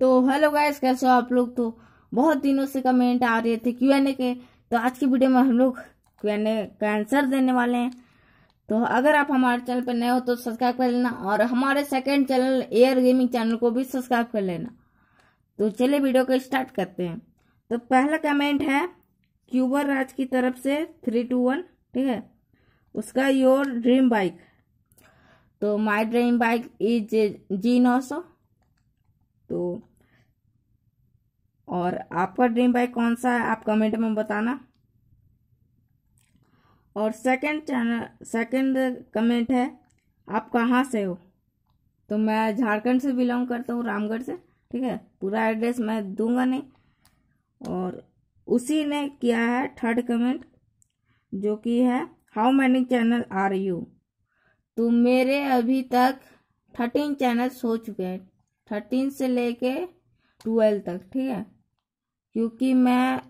तो hello guys कैसे हो आप लोग तो बहुत दिनों से कमेंट आ रहे थे क्यू एन ए के तो आज की वीडियो में हम लोग क्यू एन ए का आंसर देने वाले हैं तो अगर आप हमारे चैनल पर नए हो तो सब्सक्राइब कर लेना और हमारे second channel air gaming channel को भी सब्सक्राइब कर लेना तो चलिए वीडियो को स्टार्ट करते हैं तो पहला कमेंट है क्यूबर राज की तरफ से थ्री टू वन ठीक है उसका योर ड्रीम बाइक तो my dream bike is G नौ सौ तो और आपका ड्रीम बाइक कौन सा है आप कमेंट में बताना और सेकंड चैनल सेकंड कमेंट है आप कहाँ से हो तो मैं झारखंड से बिलोंग करता हूँ रामगढ़ से ठीक है पूरा एड्रेस मैं दूंगा नहीं और उसी ने किया है थर्ड कमेंट जो कि है how many channel are you तो मेरे अभी तक थर्टीन चैनल्स हो चुके हैं थर्टीन से लेके ट्वेल्व तक ठीक है क्योंकि मैं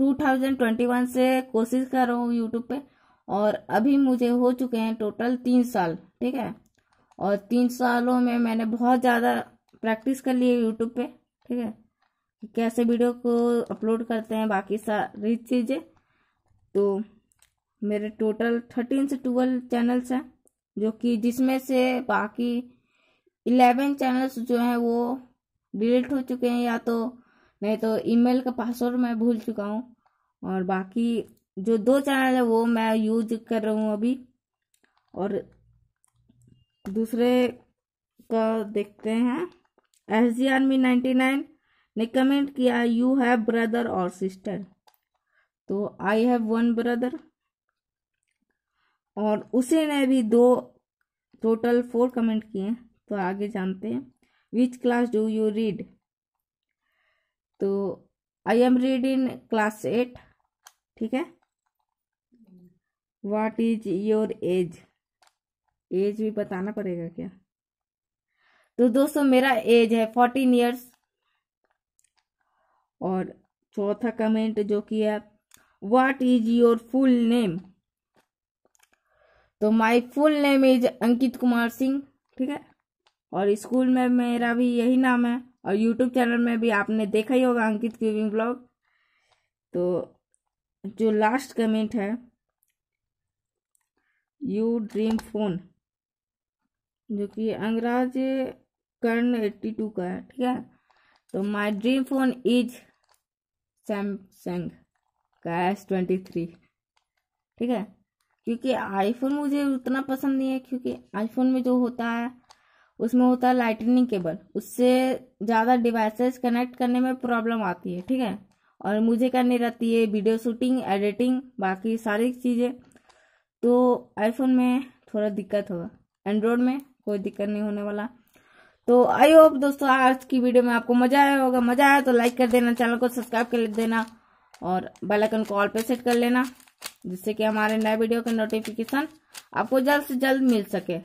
2021 से कोशिश कर रहा हूँ यूट्यूब पे और अभी मुझे हो चुके हैं टोटल तीन साल ठीक है और तीन सालों में मैंने बहुत ज़्यादा प्रैक्टिस कर ली है यूट्यूब पे ठीक है कि कैसे वीडियो को अपलोड करते हैं बाकी सारी चीज़ें तो मेरे टोटल थर्टीन से ट्वेल्व चैनल्स हैं जो कि जिसमें से बाकी इलेवन चैनल्स जो हैं वो डिलीट हो चुके हैं या तो नहीं तो ईमेल का पासवर्ड मैं भूल चुका हूँ और बाकी जो दो चैनल है वो मैं यूज कर रहा हूँ अभी और दूसरे का देखते हैं S G army ninety nine ने कमेंट किया यू हैव ब्रदर और सिस्टर तो आई हैव वन ब्रदर और उसी ने भी दो टोटल फोर कमेंट किए हैं तो आगे जानते हैं which class do you read तो I am read in class eight ठीक है what is your age age भी बताना पड़ेगा क्या तो दोस्तों मेरा एज है फोर्टीन ईयर्स और चौथा कमेंट जो किया what is your full name तो my full name is Ankit Kumar Singh ठीक है और स्कूल में मेरा भी यही नाम है और यूट्यूब चैनल में भी आपने देखा ही होगा अंकित क्यूबिंग ब्लॉग तो जो लास्ट कमेंट है यू ड्रीम फोन जो कि अंग्राज कर्ण एट्टी टू का है ठीक है तो my dream phone is Samsung का एस ट्वेंटी थ्री ठीक है क्योंकि आईफोन मुझे उतना पसंद नहीं है क्योंकि आईफोन में जो होता है उसमें होता है लाइटनिंग केबल उससे ज़्यादा डिवाइसेस कनेक्ट करने में प्रॉब्लम आती है ठीक है और मुझे करनी रहती है वीडियो शूटिंग एडिटिंग बाकी सारी चीज़ें तो आईफोन में थोड़ा दिक्कत होगा एंड्रॉयड में कोई दिक्कत नहीं होने वाला तो आई होप दोस्तों आज की वीडियो में आपको मजा आया होगा मजा आया तो लाइक कर देना चैनल को सब्सक्राइब कर देना और बेल आइकन को ऑल पे सेट कर लेना जिससे कि हमारे नए वीडियो का नोटिफिकेशन आपको जल्द से जल्द मिल सके